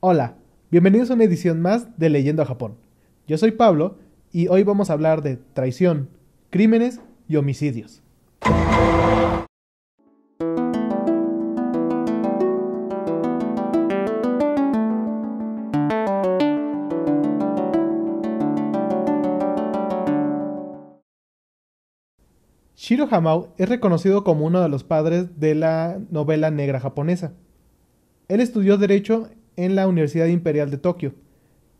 Hola, bienvenidos a una edición más de Leyendo a Japón. Yo soy Pablo y hoy vamos a hablar de traición, crímenes y homicidios. Shiro Hamau es reconocido como uno de los padres de la novela negra japonesa. Él estudió derecho en la Universidad Imperial de Tokio,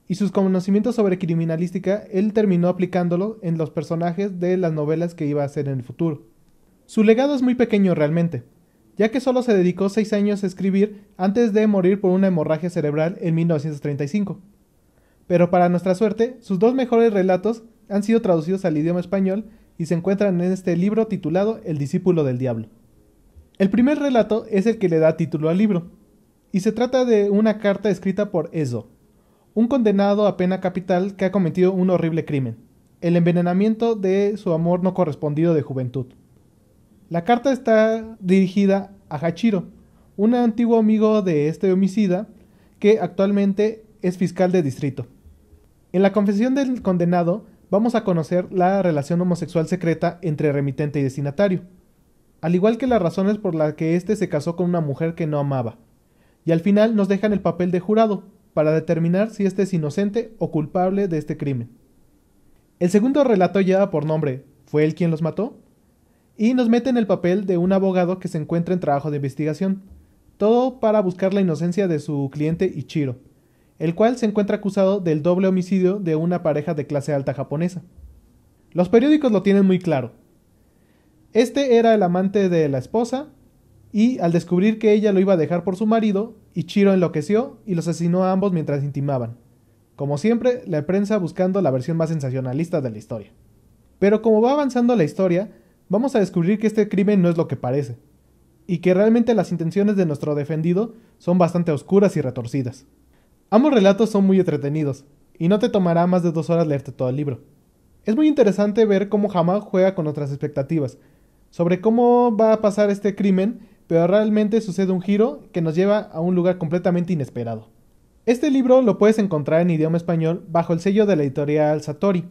y sus conocimientos sobre criminalística él terminó aplicándolo en los personajes de las novelas que iba a hacer en el futuro. Su legado es muy pequeño realmente, ya que solo se dedicó seis años a escribir antes de morir por una hemorragia cerebral en 1935. Pero para nuestra suerte, sus dos mejores relatos han sido traducidos al idioma español y se encuentran en este libro titulado El discípulo del diablo. El primer relato es el que le da título al libro, y se trata de una carta escrita por Ezo, un condenado a pena capital que ha cometido un horrible crimen, el envenenamiento de su amor no correspondido de juventud. La carta está dirigida a Hachiro, un antiguo amigo de este homicida que actualmente es fiscal de distrito. En la confesión del condenado vamos a conocer la relación homosexual secreta entre remitente y destinatario, al igual que las razones por las que éste se casó con una mujer que no amaba y al final nos dejan el papel de jurado para determinar si éste es inocente o culpable de este crimen. El segundo relato lleva por nombre ¿Fue él quien los mató? y nos mete en el papel de un abogado que se encuentra en trabajo de investigación, todo para buscar la inocencia de su cliente Ichiro, el cual se encuentra acusado del doble homicidio de una pareja de clase alta japonesa. Los periódicos lo tienen muy claro. Este era el amante de la esposa y al descubrir que ella lo iba a dejar por su marido, Ichiro enloqueció y los asesinó a ambos mientras intimaban. Como siempre, la prensa buscando la versión más sensacionalista de la historia. Pero como va avanzando la historia, vamos a descubrir que este crimen no es lo que parece, y que realmente las intenciones de nuestro defendido son bastante oscuras y retorcidas. Ambos relatos son muy entretenidos, y no te tomará más de dos horas leerte todo el libro. Es muy interesante ver cómo Hamal juega con otras expectativas, sobre cómo va a pasar este crimen pero realmente sucede un giro que nos lleva a un lugar completamente inesperado. Este libro lo puedes encontrar en idioma español bajo el sello de la editorial Satori.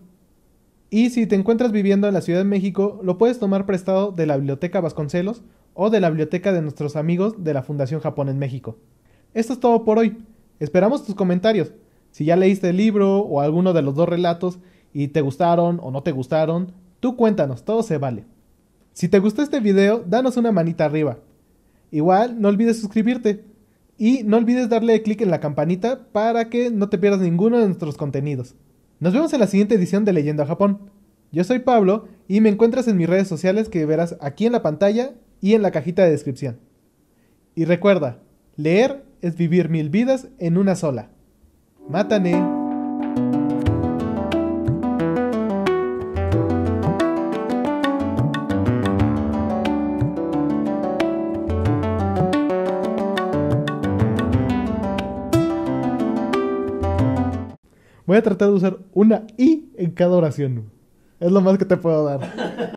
Y si te encuentras viviendo en la Ciudad de México, lo puedes tomar prestado de la Biblioteca Vasconcelos o de la biblioteca de nuestros amigos de la Fundación Japón en México. Esto es todo por hoy. Esperamos tus comentarios. Si ya leíste el libro o alguno de los dos relatos y te gustaron o no te gustaron, tú cuéntanos, todo se vale. Si te gustó este video, danos una manita arriba. Igual, no olvides suscribirte. Y no olvides darle clic en la campanita para que no te pierdas ninguno de nuestros contenidos. Nos vemos en la siguiente edición de Leyendo a Japón. Yo soy Pablo y me encuentras en mis redes sociales que verás aquí en la pantalla y en la cajita de descripción. Y recuerda, leer es vivir mil vidas en una sola. Mátane. Voy a tratar de usar una I en cada oración. Es lo más que te puedo dar.